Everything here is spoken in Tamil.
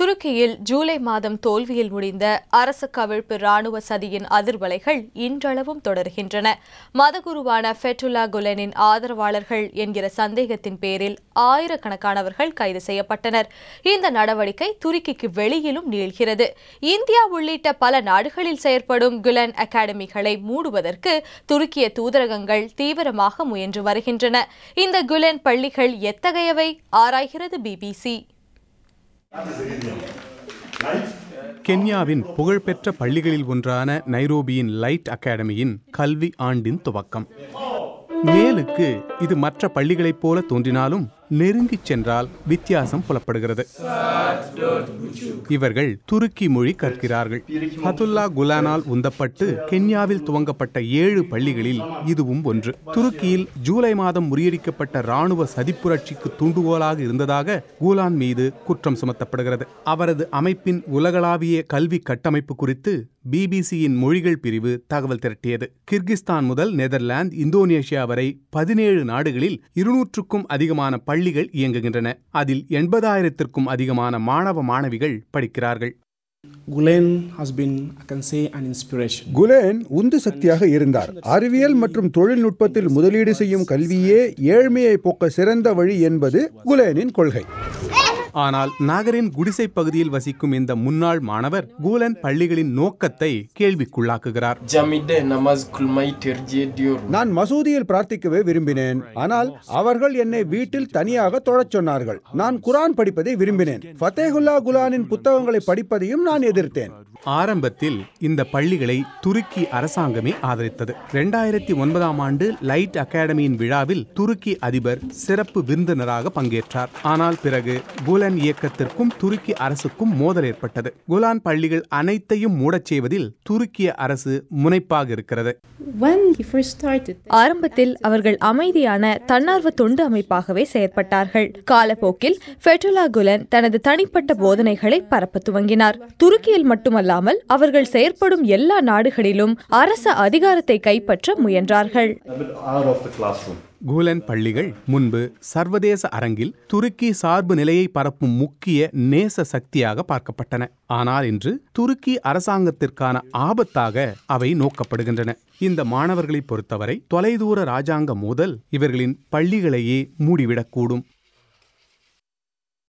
துருக்கியில் ஜூலை மாதம் தோல்வியில் முடிந்த அரசு கவிழ்ப்பு ராணுவ சதியின் அதிர்வலைகள் இன்றளவும் தொடர்கின்றன மதகுருவான ஃபெட்டுல்லா குலனின் ஆதரவாளர்கள் என்கிற சந்தேகத்தின் பேரில் ஆயிரக்கணக்கானவர்கள் கைது செய்யப்பட்டனர் இந்த நடவடிக்கை துருக்கிக்கு வெளியிலும் நீள்கிறது இந்தியா உள்ளிட்ட பல நாடுகளில் செயற்படும் குலன் அகாடமிகளை மூடுவதற்கு துருக்கிய தூதரகங்கள் தீவிரமாக முயன்று வருகின்றன இந்த குலன் பள்ளிகள் எத்தகையவை ஆராய்கிறது பிபிசி கென்யாவின் புகழ்பெற்ற பள்ளிகளில் ஒன்றான நைரோபியின் லைட் அகாடமியின் கல்வி ஆண்டின் துவக்கம் மேலுக்கு இது மற்ற பள்ளிகளைப் போல தோன்றினாலும் நெருங்கிச் சென்றால் வித்தியாசம் புலப்படுகிறது இவர்கள் துருக்கி மொழி கற்கிறார்கள் ஹதுல்லா குலானால் உந்தப்பட்டு கென்யாவில் துவங்கப்பட்ட ஏழு பள்ளிகளில் இதுவும் ஒன்று துருக்கியில் ஜூலை மாதம் முறியடிக்கப்பட்ட ராணுவ சதிப்புரட்சிக்கு தூண்டுகோலாக இருந்ததாக குலான் மீது குற்றம் சுமத்தப்படுகிறது அவரது அமைப்பின் உலகளாவிய கல்வி கட்டமைப்பு குறித்து பிபிசியின் மொழிகள் பிரிவு தகவல் திரட்டியது கிர்கிஸ்தான் முதல் நெதர்லாந்து இந்தோனேஷியா வரை பதினேழு நாடுகளில் இருநூற்றுக்கும் அதிகமான பள்ளிகள் இயங்குகின்றன அதில் எண்பதாயிரத்திற்கும் அதிகமான மாணவ மாணவிகள் படிக்கிறார்கள் குலேன் உந்து சக்தியாக இருந்தார் அறிவியல் மற்றும் தொழில்நுட்பத்தில் முதலீடு செய்யும் கல்வியே ஏழ்மையை போக்க சிறந்த வழி என்பது குலேனின் கொள்கை ஆனால் நாகரின் குடிசை பகுதியில் வசிக்கும் இந்த முன்னாள் மாணவர் கூலன் பள்ளிகளின் நோக்கத்தை கேள்விக்குள்ளாக்குகிறார் நான் மசூதியில் பிரார்த்திக்கவே விரும்பினேன் ஆனால் அவர்கள் என்னை வீட்டில் தனியாக தொழச் சொன்னார்கள் நான் குரான் படிப்பதை விரும்பினேன் ஃபத்தேகுல்லா குலானின் புத்தகங்களை படிப்பதையும் நான் எதிர்த்தேன் ஆரம்பத்தில் இந்த பள்ளிகளை துருக்கி அரசாங்கமே ஆதரித்தது இரண்டாயிரத்தி ஒன்பதாம் ஆண்டு லைட் அகாடமியின் விழாவில் துருக்கி அதிபர் சிறப்பு விருந்தினராக பங்கேற்றார் ஆனால் பிறகு குலன் இயக்கத்திற்கும் துருக்கி அரசுக்கும் மோதல் ஏற்பட்டது குலான் பள்ளிகள் அனைத்தையும் மூடச் செய்வதில் துருக்கிய அரசு முனைப்பாக இருக்கிறது ஆரம்பத்தில் அவர்கள் அமைதியான தன்னார்வ தொண்டு அமைப்பாகவே செயற்பட்டார்கள் காலப்போக்கில் ஃபெட்டுலா குலன் தனது தனிப்பட்ட போதனைகளை பரப்ப துவங்கினார் துருக்கியில் மட்டுமல்ல மட்டுமல்லாமல் அவர்கள் செயற்படும் எல்லா நாடுகளிலும் அரச அதிகாரத்தை கைப்பற்ற முயன்றார்கள் கூலன் பள்ளிகள் முன்பு சர்வதேச அரங்கில் துருக்கி சார்பு நிலையை பரப்பும் முக்கிய நேச சக்தியாக பார்க்கப்பட்டன ஆனால் இன்று துருக்கி அரசாங்கத்திற்கான ஆபத்தாக அவை நோக்கப்படுகின்றன இந்த மாணவர்களை பொறுத்தவரை தொலைதூர ராஜாங்க மோதல் இவர்களின் பள்ளிகளையே மூடிவிடக்கூடும்